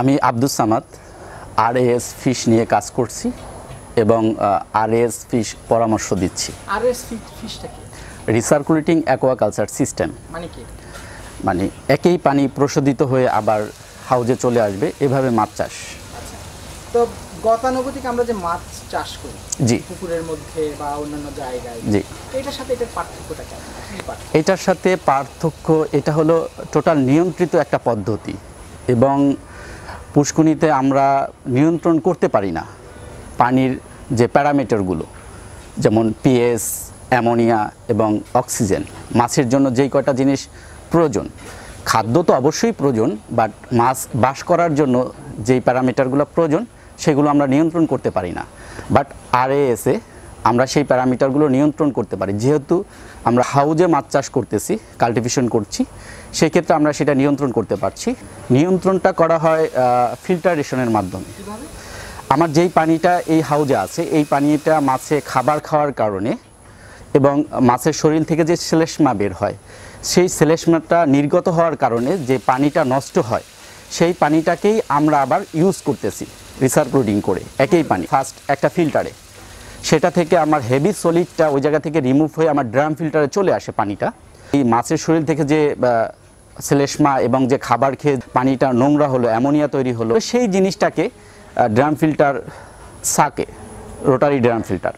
আমি আব্দুল সামাদ আর S fish নিয়ে কাজ করছি এবং আর এস ফিশ পরামর্শ দিচ্ছি আর এস ফিশটা রিসার্কুলেটিং অ্যাকোয়াকালচার সিস্টেম মানে মানে একই পানি প্রশোধিত হয়ে আবার হাউজে চলে আসবে এভাবে মাছ চাষ আচ্ছা। তো গতানুগতিক আমরা যে মাছ চাষ করি জি পুকুরের মধ্যে বা অন্যান্য জায়গায় জি এটার সাথে এটার পার্থক্যটা কেমন এটার সাথে পার্থক্য এটা হলো টোটাল নিয়ন্ত্রিত একটা পদ্ধতি এবং পুষ্কুনিতে আমরা নিয়ন্ত্রণ করতে পারি না পানির যে প্যারামিটারগুলো যেমন পিএস অ্যামোনিয়া এবং অক্সিজেন মাছের জন্য যেই কয়টা জিনিস প্রয়োজন খাদ্য তো অবশ্যই প্রয়োজন বাট মাছ বাস করার জন্য যেই প্যারামিটারগুলো প্রয়োজন সেগুলো আমরা নিয়ন্ত্রণ করতে পারি না বাট আরএএসে আমরা সেই প্যারামিটারগুলো নিয়ন্ত্রণ করতে পারি যেহেতু আমরা হাউজে মাছ চাষ করতেছি কাল্টিভেশন করছি সেই ক্ষেত্রে আমরা সেটা নিয়ন্ত্রণ করতে পারছি নিয়ন্ত্রণটা করা হয় ফিল্টারেশনের মাধ্যমে আমার যেই পানিটা এই হাউজে আছে এই পানিটা মাছে খাবার খাওয়ার কারণে এবং মাছের শরীর থেকে যে শ্লেষ্মা বের হয় সেই শ্লেষ্মাটা নির্গত হওয়ার কারণে যে পানিটা নষ্ট হয় সেই পানিটাকেই আমরা আবার ইউজ করতেছি রিসার ব্রুডিং করে একই পানি ফার্স্ট একটা ফিল্টারে সেটা থেকে আমার হেভি সলিডটা ওই জায়গা থেকে রিমুভ হয়ে আমার ড্রাম ফিল্টারে চলে আসে পানিটা এই মাছের শরীর থেকে যে শ্লেষ্মা এবং যে খাবার খেয়ে পানিটা নোংরা হলো অ্যামোনিয়া তৈরি হলো সেই জিনিসটাকে ড্রাম ফিল্টার সাকে রোটারি ড্রাম ফিল্টার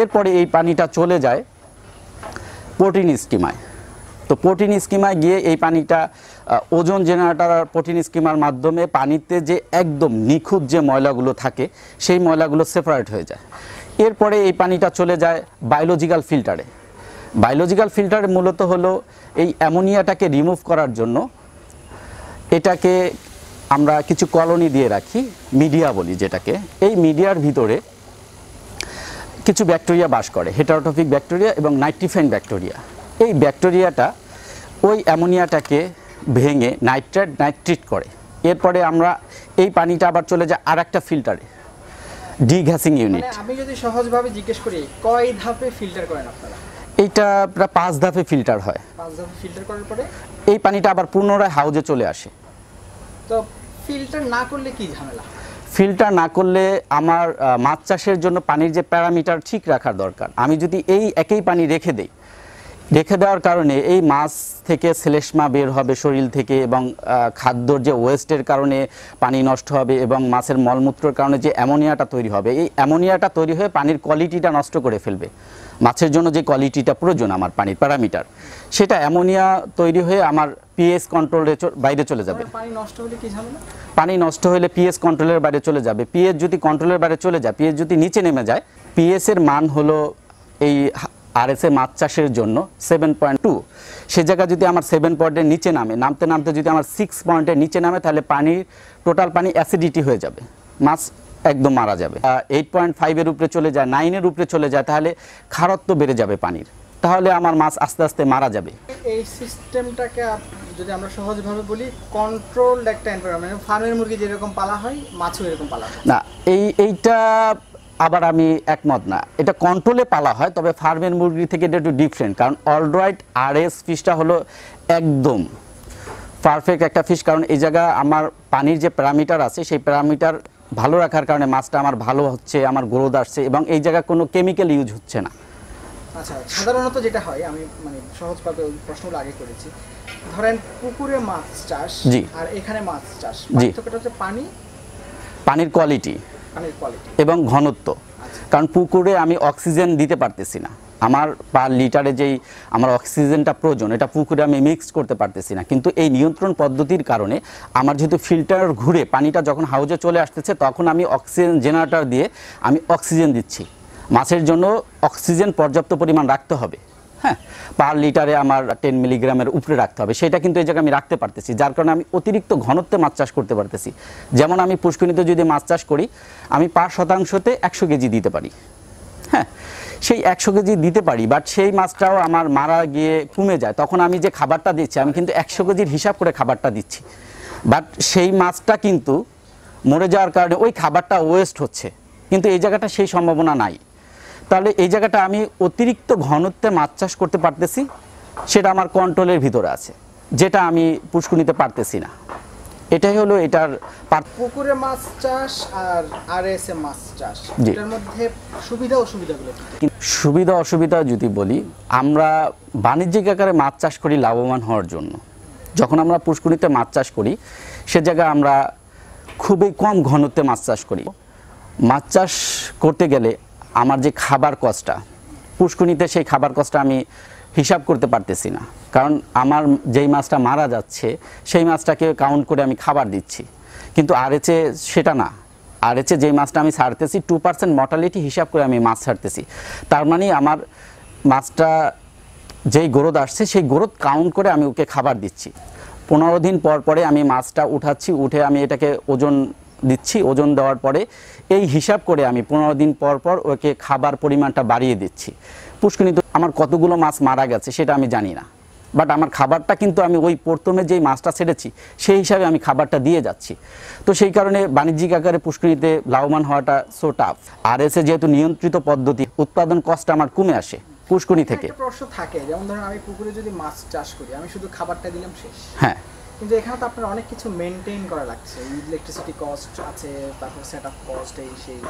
এরপরে এই পানিটা চলে যায় প্রোটিন স্কিমায় তো প্রোটিন স্কিমায় গিয়ে এই পানিটা ওজন জেনারেটার আর প্রোটিন স্কিমার মাধ্যমে পানিতে যে একদম নিখুঁত যে ময়লাগুলো থাকে সেই ময়লাগুলো সেপারেট হয়ে যায় এরপরে এই পানিটা চলে যায় বায়োলজিক্যাল ফিল্টারে বায়োলজিক্যাল ফিল্টারে মূলত হলো এই অ্যামোনিয়াটাকে রিমুভ করার জন্য এটাকে আমরা কিছু কলোনি দিয়ে রাখি মিডিয়া বলি যেটাকে এই মিডিয়ার ভিতরে কিছু ব্যাকটেরিয়া বাস করে হেটারোটফিক ব্যাকটেরিয়া এবং নাইট্রিফেন ব্যাকটেরিয়া এই ব্যাকটেরিয়াটা ওই অ্যামোনিয়াটাকে ভেঙে নাইট্রেট নাইট্রিট করে এরপরে আমরা এই পানিটা আবার চলে যায় আর একটা ফিল্টারে ডিঘ্যাসিং ইউনিট আমি যদি সহজভাবে জিজ্ঞেস করি কয় ধাপে ফিল্টার করেন আপনারা এইটা প্রায় পাঁচ ধাপে ফিল্টার হয় পাঁচ ধাপে ফিল্টার করার পরে এই পানিটা আবার পুনরায় হাউজে চলে আসে তো ফিল্টার না করলে কি ঝামেলা ফিল্টার না করলে আমার মাছ চাষের জন্য পানির যে প্যারামিটার ঠিক রাখার দরকার আমি যদি এই একই পানি রেখে দেই রেখে দেওয়ার কারণে এই মাছ থেকে শ্লেষ্মা বের হবে শরীর থেকে এবং খাদ্যর যে ওয়েস্টের কারণে পানি নষ্ট হবে এবং মাছের মলমূত্রর কারণে যে অ্যামোনিয়াটা তৈরি হবে এই অ্যামোনিয়াটা তৈরি হয়ে পানির কোয়ালিটিটা নষ্ট করে ফেলবে মাছের জন্য যে কোয়ালিটিটা প্রয়োজন আমার পানির প্যারামিটার সেটা অ্যামোনিয়া তৈরি হয়ে আমার পিএস কন্ট্রোলের বাইরে চলে যাবে পানি নষ্ট হলে পিএস কন্ট্রোলের বাইরে চলে যাবে পিএস যদি কন্ট্রোলের বাইরে চলে যায় পিএস যদি নিচে নেমে যায় পিএসের মান হলো এই আর এসে মাছ চাষের জন্য সেভেন পয়েন্ট টু সে জায়গায় যদি আমার সেভেন পয়েন্টের নিচে নামে নামতে নামতে যদি আমার সিক্স পয়েন্টের নিচে নামে তাহলে পানির টোটাল পানি অ্যাসিডিটি হয়ে যাবে মাছ একদম মারা যাবে এইট পয়েন্ট ফাইভের উপরে চলে যায় নাইনের উপরে চলে যায় তাহলে খারত্ব বেড়ে যাবে পানির তাহলে আমার মাছ আস্তে আস্তে মারা যাবে এই সিস্টেমটাকে যদি আমরা সহজভাবে বলি কন্ট্রোল একটা এনভায়রনমেন্ট ফার্মের মুরগি যেরকম পালা হয় মাছও এরকম পালা না এই এইটা আবার আমি একমত না এটা কন্ট্রোলে পালা হয় তবে ফার্মের মুরগি থেকে এটা একটু ডিফারেন্ট কারণ অলরাইট আর এস ফিশটা হলো একদম পারফেক্ট একটা ফিশ কারণ এই জায়গা আমার পানির যে প্যারামিটার আছে সেই প্যারামিটার ভালো রাখার কারণে মাছটা আমার ভালো হচ্ছে আমার গ্রোথ আসছে এবং এই জায়গায় কোনো কেমিক্যাল ইউজ হচ্ছে না আচ্ছা সাধারণত যেটা হয় আমি মানে সহজভাবে প্রশ্নগুলো আগে করেছি ধরেন পুকুরে মাছ চাষ আর এখানে মাছ চাষ পার্থক্যটা হচ্ছে পানি পানির কোয়ালিটি এবং ঘনত্ব আচ্ছা। কারণ পুকুরে আমি অক্সিজেন দিতে পারতেছি না আমার পার লিটারে যেই আমার অক্সিজেনটা প্রয়োজন এটা পুকুরে আমি মিক্স করতে পারতেছি না কিন্তু এই নিয়ন্ত্রণ পদ্ধতির কারণে আমার যেহেতু ফিল্টার ঘুরে পানিটা যখন হাউজে চলে আসতেছে তখন আমি অক্সিজেন জেনারেটর দিয়ে আমি অক্সিজেন দিচ্ছি মাছের জন্য অক্সিজেন পর্যাপ্ত পরিমাণ রাখতে হবে হ্যাঁ পার লিটারে আমার টেন মিলিগ্রামের উপরে রাখতে হবে সেটা কিন্তু এই জায়গায় আমি রাখতে পারতেছি যার কারণে আমি অতিরিক্ত ঘনত্বে মাছ চাষ করতে পারতেছি যেমন আমি পুষ্করিণীতে যদি মাছ চাষ করি আমি পাঁচ শতাংশতে একশো কেজি দিতে পারি হ্যাঁ সেই একশো কেজি দিতে পারি বাট সেই মাছটাও আমার মারা গিয়ে কমে যায় তখন আমি যে খাবারটা দিচ্ছি আমি কিন্তু একশো কেজির হিসাব করে খাবারটা দিচ্ছি বাট সেই মাছটা কিন্তু মরে যাওয়ার কারণে ওই খাবারটা ওয়েস্ট হচ্ছে কিন্তু এই জায়গাটা সেই সম্ভাবনা নাই তাহলে এই জায়গাটা আমি অতিরিক্ত ঘনত্বে মাছ চাষ করতে পারতেছি সেটা আমার কন্ট্রোলের ভিতরে আছে যেটা আমি পুষ্কুনিতে নিতে পারতেছি না এটাই হলো এটার পুকুরে মাছ চাষ আর আরএসএ মাছ চাষ এটার মধ্যে সুবিধা অসুবিধাগুলো সুবিধা অসুবিধা যদি বলি আমরা বাণিজ্যিক আকারে মাছ চাষ করি লাভবান হওয়ার জন্য যখন আমরা পুষ্কুনিতে মাছ চাষ করি সে জায়গায় আমরা খুবই কম ঘনত্বে মাছ চাষ করি মাছ চাষ করতে গেলে আমার যে খাবার কষ্টটা পুষ্কুনিতে সেই খাবার কষ্টটা আমি হিসাব করতে পারতেছি না কারণ আমার যেই মাছটা মারা যাচ্ছে সেই মাছটাকে কাউন্ট করে আমি খাবার দিচ্ছি কিন্তু আরএচে সেটা না আরএচে যেই মাছটা আমি ছাড়তেছি টু পার্সেন্ট মর্টালিটি হিসাব করে আমি মাছ ছাড়তেছি তার মানে আমার মাছটা যেই গ্রোথ আসছে সেই গ্রোথ কাউন্ট করে আমি ওকে খাবার দিচ্ছি পনেরো দিন পর পরে আমি মাছটা উঠাচ্ছি উঠে আমি এটাকে ওজন দিচ্ছি ওজন দেওয়ার পরে এই হিসাব করে আমি পনেরো দিন পর পর ওকে খাবার পরিমাণটা বাড়িয়ে দিচ্ছি পুষ্কিনী আমার কতগুলো মাছ মারা গেছে সেটা আমি জানি না বাট আমার খাবারটা কিন্তু আমি ওই প্রথমে যেই মাছটা ছেড়েছি সেই হিসাবে আমি খাবারটা দিয়ে যাচ্ছি তো সেই কারণে বাণিজ্যিক আকারে পুষ্কিনীতে লাভবান হওয়াটা সো টাফ আর এসে যেহেতু নিয়ন্ত্রিত পদ্ধতি উৎপাদন কষ্ট আমার কমে আসে পুষ্করিণী হ্যাঁ, থেকে প্রশ্ন থাকে যেমন ধরুন আমি পুকুরে যদি মাছ চাষ করি আমি শুধু খাবারটা দিলাম শেষ হ্যাঁ কিন্তু এখানে তো আপনার অনেক কিছু মেনটেন করা লাগছে ইলেকট্রিসিটি কস্ট আছে তারপর সেট আপ কস্ট এই সেই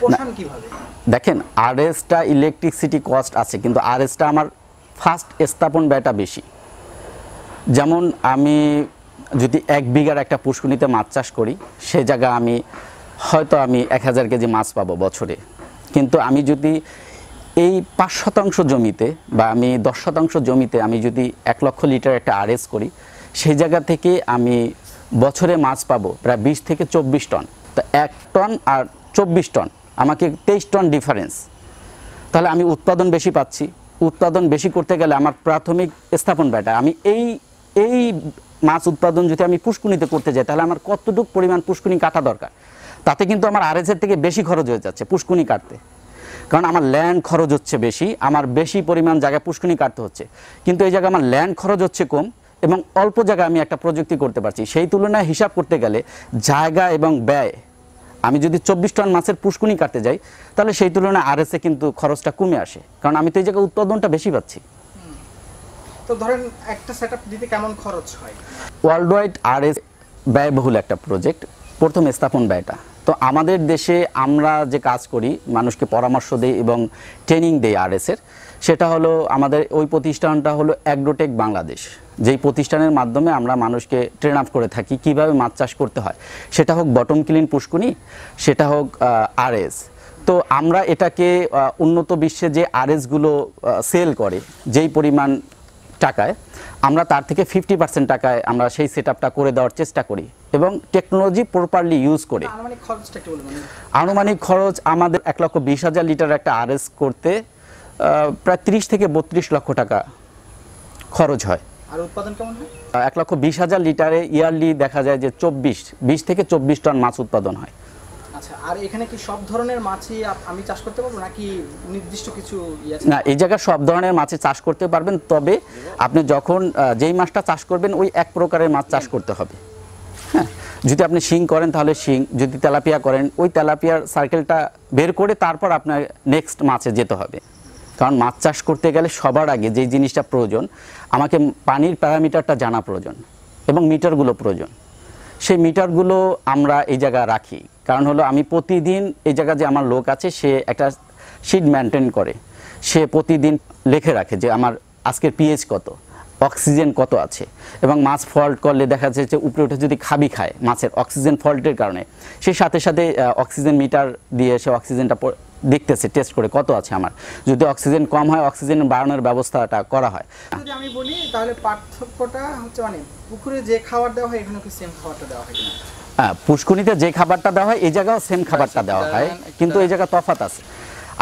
পোষণ কিভাবে দেখেন আরএসটা ইলেকট্রিসিটি কস্ট আছে কিন্তু আরএসটা আমার ফার্স্ট স্থাপন ব্যয়টা বেশি যেমন আমি যদি এক বিঘার একটা পুষ্কুনিতে মাছ চাষ করি সে জায়গা আমি হয়তো আমি এক হাজার কেজি মাছ পাবো বছরে কিন্তু আমি যদি এই পাঁচ শতাংশ জমিতে বা আমি দশ শতাংশ জমিতে আমি যদি এক লক্ষ লিটার একটা আরএস করি সেই জায়গা থেকে আমি বছরে মাছ পাবো প্রায় বিশ থেকে চব্বিশ টন তা এক টন আর চব্বিশ টন আমাকে তেইশ টন ডিফারেন্স তাহলে আমি উৎপাদন বেশি পাচ্ছি উৎপাদন বেশি করতে গেলে আমার প্রাথমিক স্থাপন ব্যাটা আমি এই এই মাছ উৎপাদন যদি আমি পুষ্কুনিতে করতে যাই তাহলে আমার কতটুকু পরিমাণ পুষ্কুনি কাটা দরকার তাতে কিন্তু আমার এসের থেকে বেশি খরচ হয়ে যাচ্ছে পুষ্কুনি কাটতে কারণ আমার ল্যান্ড খরচ হচ্ছে বেশি আমার বেশি পরিমাণ জায়গায় পুষ্কুনি কাটতে হচ্ছে কিন্তু এই জায়গায় আমার ল্যান্ড খরচ হচ্ছে কম এবং অল্প জায়গায় আমি একটা প্রযুক্তি করতে পারছি সেই তুলনায় হিসাব করতে গেলে জায়গা এবং ব্যয় আমি যদি চব্বিশ টন মাছের পুষ্কুনি কাটতে যাই তাহলে সেই তুলনায় আর এসে কিন্তু খরচটা কমে আসে কারণ আমি তো এই জায়গায় উৎপাদনটা বেশি পাচ্ছি তো ধরেন একটা সেট দিতে কেমন খরচ হয় ওয়ার্ল্ড ওয়াইড আর এস ব্যয়বহুল একটা প্রজেক্ট প্রথম স্থাপন ব্যয়টা তো আমাদের দেশে আমরা যে কাজ করি মানুষকে পরামর্শ দেই এবং ট্রেনিং দেই আর এর সেটা হলো আমাদের ওই প্রতিষ্ঠানটা হলো অ্যাগ্রোটেক বাংলাদেশ যেই প্রতিষ্ঠানের মাধ্যমে আমরা মানুষকে ট্রেন আপ করে থাকি কিভাবে মাছ চাষ করতে হয় সেটা হোক বটম ক্লিন পুষ্কুনি সেটা হোক আরএস তো আমরা এটাকে উন্নত বিশ্বে যে আরএসগুলো সেল করে যেই পরিমাণ টাকায় আমরা তার থেকে ফিফটি পার্সেন্ট টাকায় আমরা সেই সেট আপটা করে দেওয়ার চেষ্টা করি এবং টেকনোলজি প্রপারলি ইউজ করে আনুমানিক খরচ আমাদের এক লক্ষ বিশ হাজার লিটার একটা আরএস করতে প্রায় তিরিশ থেকে বত্রিশ লক্ষ টাকা খরচ হয় এক লক্ষ বিশ হাজার লিটারে ইয়ারলি দেখা যায় যে চব্বিশ বিশ থেকে চব্বিশ টন মাছ উৎপাদন হয় আচ্ছা, না এই জায়গায় সব ধরনের চাষ করতে পারবেন তবে আপনি যখন যেই মাছটা চাষ করবেন ওই এক প্রকারের মাছ চাষ করতে হবে হ্যাঁ যদি আপনি শিং করেন তাহলে শিং যদি তেলাপিয়া করেন ওই তেলাপিয়ার সার্কেলটা বের করে তারপর আপনার নেক্সট মাছে যেতে হবে কারণ মাছ চাষ করতে গেলে সবার আগে যে জিনিসটা প্রয়োজন আমাকে পানির প্যারামিটারটা জানা প্রয়োজন এবং মিটারগুলো প্রয়োজন সেই মিটারগুলো আমরা এই জায়গায় রাখি কারণ হলো আমি প্রতিদিন এই জায়গা যে আমার লোক আছে সে একটা শিট মেনটেন করে সে প্রতিদিন লেখে রাখে যে আমার আজকের পিএইচ কত অক্সিজেন কত আছে এবং মাছ ফল্ট করলে দেখা যাচ্ছে যে উপরে উঠে যদি খাবি খায় মাছের অক্সিজেন ফল্টের কারণে সে সাথে সাথে অক্সিজেন মিটার দিয়ে সে অক্সিজেনটা দেখতেছে টেস্ট করে কত আছে আমার যদি অক্সিজেন কম হয় অক্সিজেন বাড়ানোর ব্যবস্থাটা করা হয় যদি আমি বলি তাহলে পার্থক্যটা হচ্ছে অনেক মানে পুকুরে যে খাবার দেওয়া হয় এখানে কি সেম খাবারটা দেওয়া হয় হ্যাঁ পুষ্কুনিতে যে খাবারটা দেওয়া হয় এই জায়গাও সেম আচ্ছা, খাবারটা দেওয়া হয় কিন্তু এই জায়গা তফাত আছে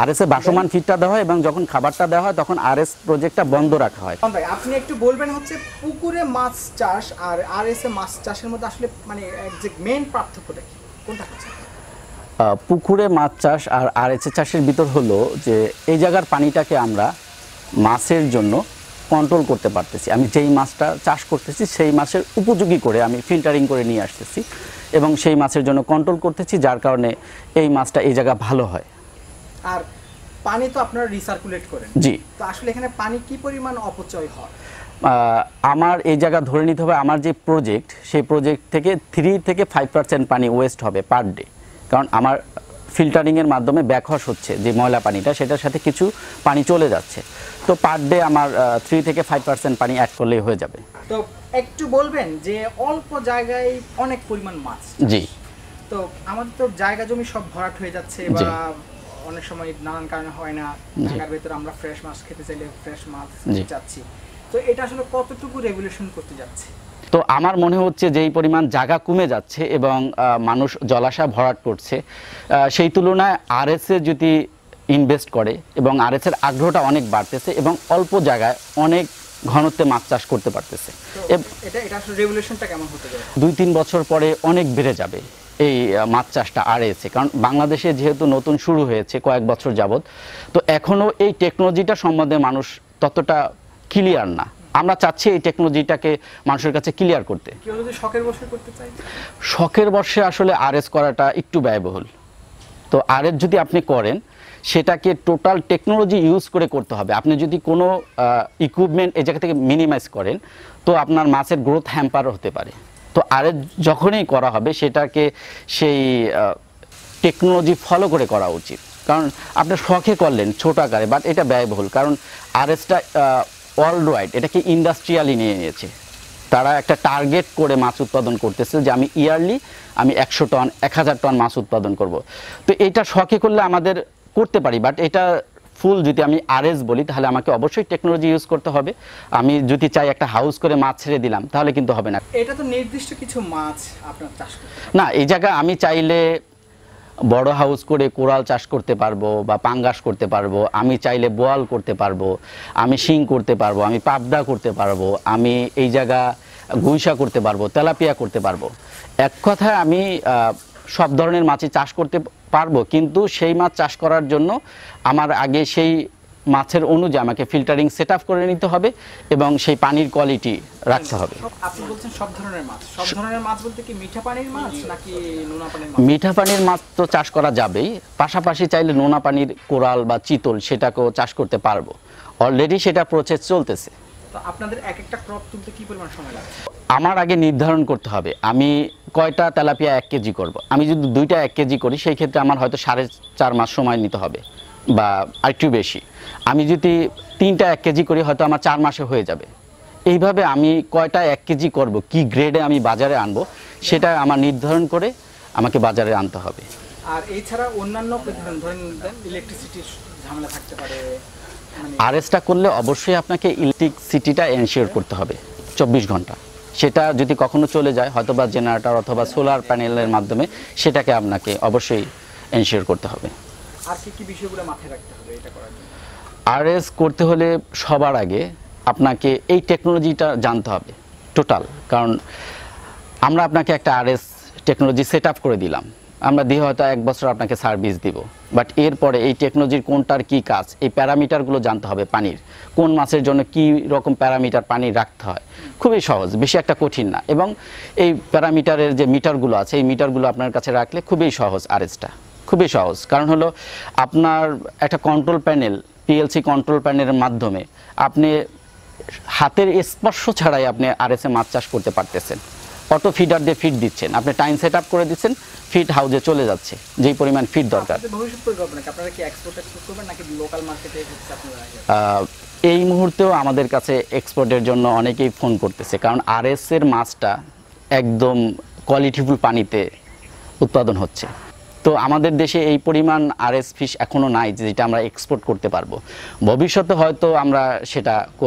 আর এসে বাসমান ফিটটা দেওয়া হয় এবং যখন খাবারটা দেওয়া হয় তখন আরএস প্রজেক্টটা বন্ধ রাখা হয় ভাই আপনি একটু বলবেন হচ্ছে পুকুরে মাছ চাষ আর এ মাছ চাষের মধ্যে আসলে মানে যে মেইন পার্থক্যটা কি কোনটা হচ্ছে পুকুরে মাছ চাষ আর আরএচএ চাষের ভিতর হলো যে এই জায়গার পানিটাকে আমরা মাছের জন্য কন্ট্রোল করতে পারতেছি আমি যেই মাছটা চাষ করতেছি সেই মাছের উপযোগী করে আমি ফিল্টারিং করে নিয়ে আসতেছি এবং সেই মাছের জন্য কন্ট্রোল করতেছি যার কারণে এই মাছটা এই জায়গা ভালো হয় আর পানি তো আপনারা রিসার্কুলেট করেন জি তো আসলে এখানে পানি কি পরিমাণ অপচয় হয় আমার এই জায়গা ধরে নিতে হবে আমার যে প্রজেক্ট সেই প্রজেক্ট থেকে থ্রি থেকে ফাইভ পার্সেন্ট পানি ওয়েস্ট হবে পার ডে কারণ আমার ফিল্টারিংয়ের মাধ্যমে ব্যাকহস হচ্ছে যে ময়লা পানিটা সেটার সাথে কিছু পানি চলে যাচ্ছে তো পার ডে আমার থ্রি থেকে ফাইভ পার্সেন্ট পানি অ্যাড করলেই হয়ে যাবে তো একটু বলবেন যে অল্প জায়গায় অনেক পরিমাণ মাছ জি তো আমাদের তো জায়গা জমি সব ভরাট হয়ে যাচ্ছে বা অনেক সময় নানান কারণে হয় না ঢাকার ভেতরে আমরা ফ্রেশ মাছ খেতে চাইলে ফ্রেশ মাছ চাচ্ছি তো এটা আসলে কতটুকু রেগুলেশন করতে যাচ্ছে তো আমার মনে হচ্ছে যেই পরিমাণ জায়গা কমে যাচ্ছে এবং মানুষ জলাশয় ভরাট করছে সেই তুলনায় আরএসএ যদি ইনভেস্ট করে এবং আরএসের আগ্রহটা অনেক বাড়তেছে এবং অল্প জায়গায় অনেক ঘনত্বে মাছ চাষ করতে পারতেছে দুই তিন বছর পরে অনেক বেড়ে যাবে এই মাছ চাষটা আর কারণ বাংলাদেশে যেহেতু নতুন শুরু হয়েছে কয়েক বছর যাবৎ তো এখনও এই টেকনোলজিটা সম্বন্ধে মানুষ ততটা ক্লিয়ার না আমরা চাচ্ছি এই টেকনোলজিটাকে মানুষের কাছে ক্লিয়ার করতে শখের বর্ষে আসলে আরএস করাটা একটু ব্যয়বহুল তো আরএস যদি আপনি করেন সেটাকে টোটাল টেকনোলজি ইউজ করে করতে হবে আপনি যদি কোনো ইকুইপমেন্ট এই জায়গা থেকে মিনিমাইজ করেন তো আপনার মাছের গ্রোথ হ্যাম্পার হতে পারে তো আরএস যখনই করা হবে সেটাকে সেই টেকনোলজি ফলো করে করা উচিত কারণ আপনি শখে করলেন ছোট আকারে বাট এটা ব্যয়বহুল কারণ আরএসটা অলরাইট এটাকে ইন্ডাস্ট্রিয়ালি নিয়ে নিয়েছে তারা একটা টার্গেট করে মাছ উৎপাদন করতেছে যে আমি ইয়ারলি আমি একশো টন এক হাজার টন মাছ উৎপাদন করব। তো এটা শখে করলে আমাদের করতে পারি বাট এটা ফুল যদি আমি আরএস বলি তাহলে আমাকে অবশ্যই টেকনোলজি ইউজ করতে হবে আমি যদি চাই একটা হাউস করে মাছ ছেড়ে দিলাম তাহলে কিন্তু হবে না এটা তো নির্দিষ্ট কিছু মাছ আপনার চাষ না এই জায়গা আমি চাইলে বড় হাউস করে কোরাল চাষ করতে পারবো বা পাঙ্গাস করতে পারবো আমি চাইলে বোয়াল করতে পারবো আমি শিং করতে পারবো আমি পাবদা করতে পারবো আমি এই জায়গা গুইসা করতে পারবো তেলাপিয়া করতে পারবো এক কথায় আমি সব ধরনের মাছই চাষ করতে পারবো কিন্তু সেই মাছ চাষ করার জন্য আমার আগে সেই মাছের অনুযায়ী আমাকে ফিল্টারিং সেট করে নিতে হবে এবং সেই পানির কোয়ালিটি রাখতে হবে সব ধরনের মাছ মিঠা পানির মাছ তো চাষ করা যাবেই পাশাপাশি চাইলে নোনা পানির কোরাল বা চিতল সেটাকেও চাষ করতে পারবো অলরেডি সেটা প্রসেস চলতেছে আপনাদের আমার আগে নির্ধারণ করতে হবে আমি কয়টা তেলাপিয়া এক কেজি করব আমি যদি দুইটা এক কেজি করি সেই ক্ষেত্রে আমার হয়তো সাড়ে চার মাস সময় নিতে হবে বা আরেকটু বেশি আমি যদি তিনটা এক কেজি করি হয়তো আমার চার মাসে হয়ে যাবে এইভাবে আমি কয়টা এক কেজি করব কি গ্রেডে আমি বাজারে আনব সেটা আমার নির্ধারণ করে আমাকে বাজারে আনতে হবে আর এছাড়া অন্যান্য ঝামেলা থাকতে পারে আরএসটা মানে করলে অবশ্যই আপনাকে ইলেকট্রিসিটিটা এনশিওর করতে হবে চব্বিশ ঘন্টা সেটা যদি কখনো চলে যায় হয়তো বা জেনারেটর অথবা সোলার প্যানেলের মাধ্যমে সেটাকে আপনাকে অবশ্যই এনশিওর করতে হবে আর এস আরএস করতে হলে সবার আগে আপনাকে এই টেকনোলজিটা জানতে হবে টোটাল কারণ আমরা আপনাকে একটা আরএস টেকনোলজি সেট করে দিলাম আমরা দিয়ে হয়তো এক বছর আপনাকে সার্ভিস দিব বাট এরপরে এই টেকনোলজির কোনটার কি কাজ এই প্যারামিটারগুলো জানতে হবে পানির কোন মাছের জন্য কি রকম প্যারামিটার পানি রাখতে হয় খুবই সহজ বেশি একটা কঠিন না এবং এই প্যারামিটারের যে মিটারগুলো আছে এই মিটারগুলো আপনার কাছে রাখলে খুবই সহজ আরেজটা খুবই সহজ কারণ হলো আপনার একটা কন্ট্রোল প্যানেল পিএলসি কন্ট্রোল প্যানেলের মাধ্যমে আপনি হাতের স্পর্শ ছাড়াই আপনি আরএসএ মাছ চাষ করতে পারতেছেন অটো ফিডার দিয়ে ফিড দিচ্ছেন আপনি টাইম সেট আপ করে দিচ্ছেন ফিড হাউজে চলে যাচ্ছে যেই পরিমাণ ফিড দরকার এই মুহূর্তেও আমাদের কাছে এক্সপোর্টের জন্য অনেকেই ফোন করতেছে কারণ আরএস মাছটা একদম কোয়ালিটিফুল পানিতে উৎপাদন হচ্ছে তো আমাদের দেশে এই পরিমাণ আরএস ফিশ এখনও নাই যেটা আমরা এক্সপোর্ট করতে পারবো ভবিষ্যতে হয়তো আমরা সেটা